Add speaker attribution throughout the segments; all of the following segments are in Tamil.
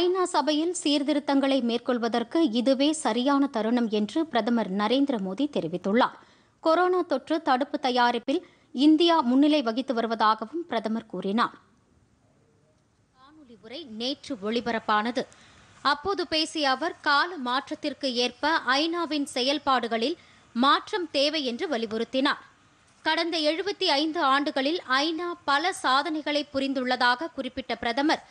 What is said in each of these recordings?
Speaker 1: ஐநா சபையில் சீர்திருத்தங்களை மேற்கொள்வதற்கு இதுவே சரியான தருணம் என்று பிரதமர் நரேந்திர மோடி தெரிவித்துள்ளார் கொரோனா தொற்று தடுப்பு தயாரிப்பில் இந்தியா முன்னிலை வகித்து வருவதாகவும் பிரதமர் கூறினார் காணொலி உரை நேற்று ஒளிபரப்பானது அப்போது பேசிய அவர் கால மாற்றத்திற்கு ஏற்ப ஐநாவின் செயல்பாடுகளில் மாற்றம் தேவை என்று வலியுறுத்தினார் கடந்த எழுபத்தி ஐந்து ஆண்டுகளில் ஐநா பல சாதனைகளை புரிந்துள்ளதாக குறிப்பிட்ட பிரதமர்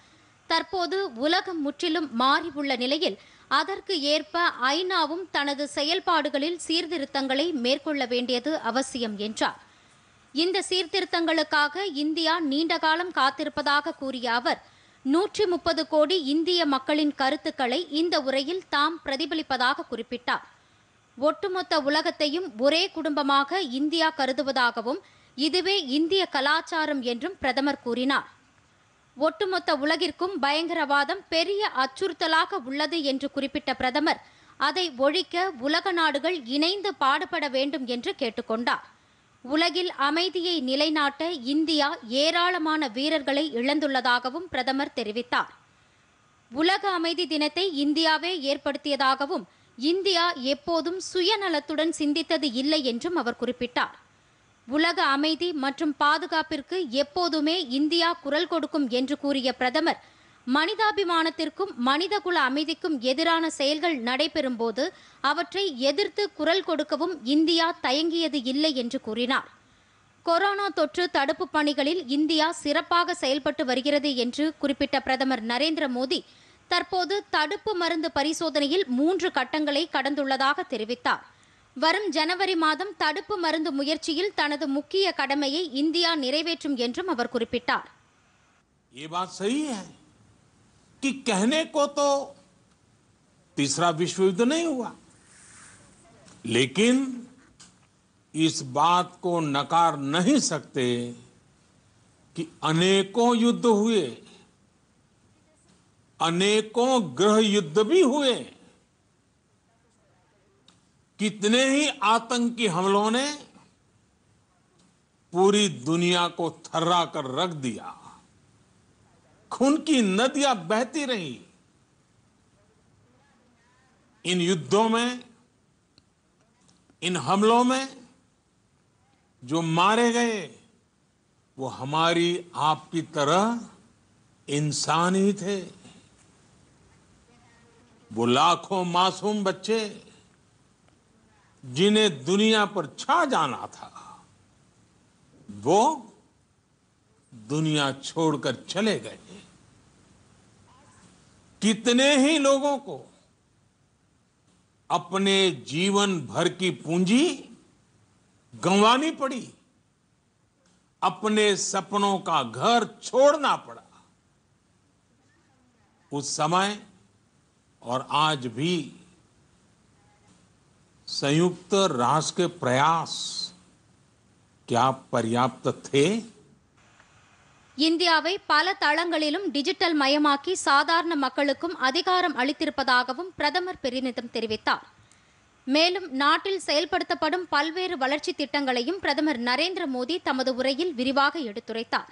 Speaker 1: தற்போது உலகம் முற்றிலும் மாறியுள்ள நிலையில் அதற்கு ஏற்ப ஐநாவும் தனது செயல்பாடுகளில் சீர்திருத்தங்களை மேற்கொள்ள வேண்டியது அவசியம் என்றார் இந்த சீர்திருத்தங்களுக்காக இந்தியா நீண்டகாலம் காத்திருப்பதாக கூறிய அவர் நூற்றி முப்பது கோடி இந்திய மக்களின் கருத்துக்களை இந்த உரையில் தாம் பிரதிபலிப்பதாக குறிப்பிட்டார் ஒட்டுமொத்த உலகத்தையும் ஒரே குடும்பமாக இந்தியா கருதுவதாகவும் இதுவே இந்திய கலாச்சாரம் என்றும் பிரதமர் கூறினார் ஒட்டுமொத்த உலகிற்கும் பயங்கரவாதம் பெரிய அச்சுறுத்தலாக உள்ளது என்று குறிப்பிட்ட பிரதமர் அதை ஒழிக்க உலக நாடுகள் இணைந்து பாடுபட வேண்டும் என்று கேட்டுக்கொண்டார் உலகில் அமைதியை நிலைநாட்ட இந்தியா ஏராளமான வீரர்களை இழந்துள்ளதாகவும் பிரதமர் தெரிவித்தார் உலக அமைதி தினத்தை இந்தியாவே ஏற்படுத்தியதாகவும் இந்தியா எப்போதும் சுயநலத்துடன் சிந்தித்தது இல்லை என்றும் அவர் குறிப்பிட்டார் உலக அமைதி மற்றும் பாதுகாப்பிற்கு எப்போதுமே இந்தியா குரல் கொடுக்கும் என்று கூறிய பிரதமர் மனிதாபிமானத்திற்கும் மனிதகுல அமைதிக்கும் எதிரான செயல்கள் நடைபெறும்போது அவற்றை எதிர்த்து குரல் கொடுக்கவும் இந்தியா தயங்கியது இல்லை என்று கூறினார் கொரோனா தொற்று தடுப்பு பணிகளில் இந்தியா சிறப்பாக செயல்பட்டு வருகிறது என்று குறிப்பிட்ட பிரதமர் நரேந்திர மோடி தற்போது தடுப்பு மருந்து பரிசோதனையில் மூன்று கட்டங்களை கடந்துள்ளதாக தெரிவித்தார் வரும் ஜனவரி மாதம் தடுப்பு மருந்து முயற்சியில் தனது முக்கிய கடமையை இந்தியா நிறைவேற்றும் என்றும் அவர் குறிப்பிட்டார்
Speaker 2: ये बात सही है कि कहने को तो तीसरा विश्व युद्ध नहीं हुआ लेकिन इस बात को नकार नहीं सकते कि अनेकों युद्ध हुए अनेकों ग्रह युद्ध भी हुए कितने ही आतंकी हमलों ने पूरी दुनिया को थर्रा कर रख दिया खून की नदियां बहती रही इन युद्धों में इन हमलों में जो मारे गए वो हमारी आपकी तरह इंसान ही थे वो लाखों मासूम बच्चे जिन्हें दुनिया पर छा जाना था वो दुनिया छोड़कर चले गए कितने ही लोगों को अपने जीवन भर की पूंजी गंवानी पड़ी अपने सपनों का घर छोड़ना पड़ा उस समय और आज भी संयुक्त राष्ट्र के प्रयास क्या पर्याप्त थे
Speaker 1: இந்தியாவை பல தளங்களிலும் டிஜிட்டல் மயமாக்கி சாதாரண மக்களுக்கும் அதிகாரம் அளித்திருப்பதாகவும் பிரதமர் பெருமிதம் தெரிவித்தார் மேலும் நாட்டில் செயல்படுத்தப்படும் பல்வேறு வளர்ச்சி திட்டங்களையும் பிரதமர் நரேந்திர மோடி தமது உரையில் விரிவாக எடுத்துரைத்தார்